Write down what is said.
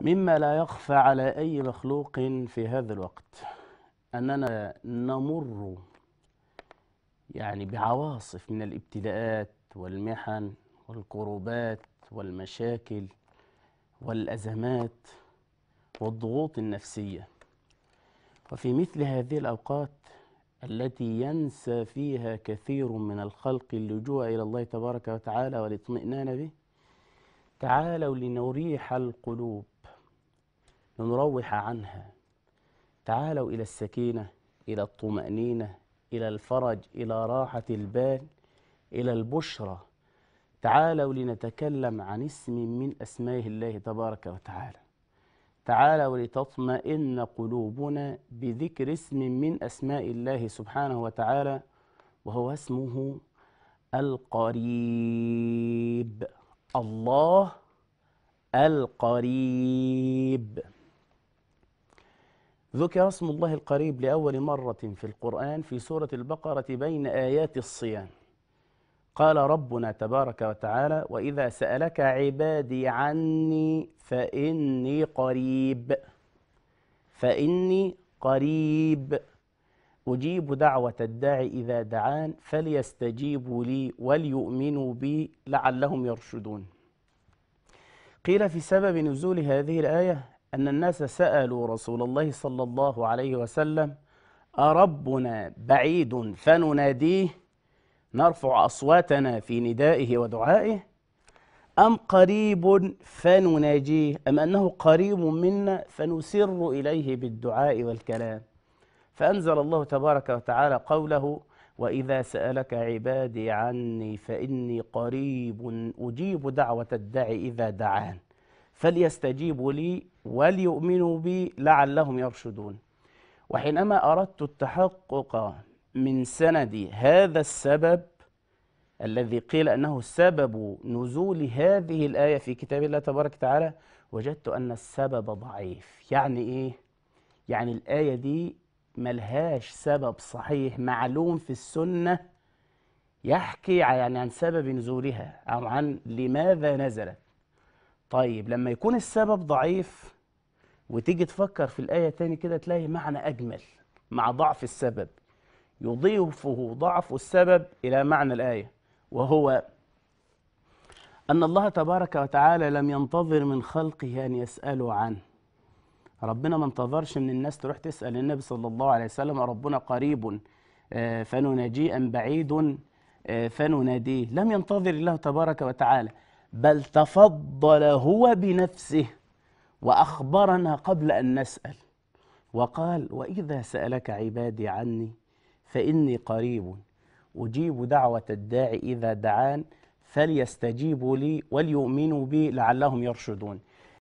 مما لا يخفى على أي مخلوق في هذا الوقت أننا نمر يعني بعواصف من الابتلاءات والمحن والكروبات والمشاكل والأزمات والضغوط النفسية وفي مثل هذه الأوقات التي ينسى فيها كثير من الخلق اللجوء إلى الله تبارك وتعالى والاطمئنان به تعالوا لنريح القلوب لنروح عنها تعالوا إلى السكينة إلى الطمأنينة إلى الفرج إلى راحة البال إلى البشرى تعالوا لنتكلم عن اسم من أسماء الله تبارك وتعالى تعالوا لتطمئن قلوبنا بذكر اسم من أسماء الله سبحانه وتعالى وهو اسمه القريب الله القريب ذكر اسم الله القريب لأول مرة في القرآن في سورة البقرة بين آيات الصيام قال ربنا تبارك وتعالى وإذا سألك عبادي عني فإني قريب فإني قريب أجيب دعوة الداعي إذا دعان فليستجيبوا لي وليؤمنوا بي لعلهم يرشدون قيل في سبب نزول هذه الآية أن الناس سألوا رسول الله صلى الله عليه وسلم أربنا بعيد فنناديه نرفع أصواتنا في ندائه ودعائه أم قريب فنناجيه أم أنه قريب منا فنسر إليه بالدعاء والكلام فأنزل الله تبارك وتعالى قوله وإذا سألك عبادي عني فإني قريب أجيب دعوة الداعي إذا دعان فليستجيبوا لي وليؤمنوا بي لعلهم يرشدون وحينما أردت التحقق من سند هذا السبب الذي قيل أنه سبب نزول هذه الآية في كتاب الله تبارك وتعالى وجدت أن السبب ضعيف يعني إيه؟ يعني الآية دي ملهاش سبب صحيح معلوم في السنة يحكي يعني عن سبب نزولها أو عن لماذا نزلت طيب لما يكون السبب ضعيف وتيجي تفكر في الآية تاني كده تلاقي معنى أجمل مع ضعف السبب يضيفه ضعف السبب إلى معنى الآية وهو أن الله تبارك وتعالى لم ينتظر من خلقه أن يسألوا عنه ربنا ما انتظرش من الناس تروح تسأل النبي صلى الله عليه وسلم ربنا قريب آه، فنناجي أم بعيد آه، فنناديه لم ينتظر الله تبارك وتعالى بل تفضل هو بنفسه واخبرنا قبل ان نسال وقال واذا سالك عبادي عني فاني قريب اجيب دعوه الداع اذا دعان فليستجيبوا لي وليؤمنوا بي لعلهم يرشدون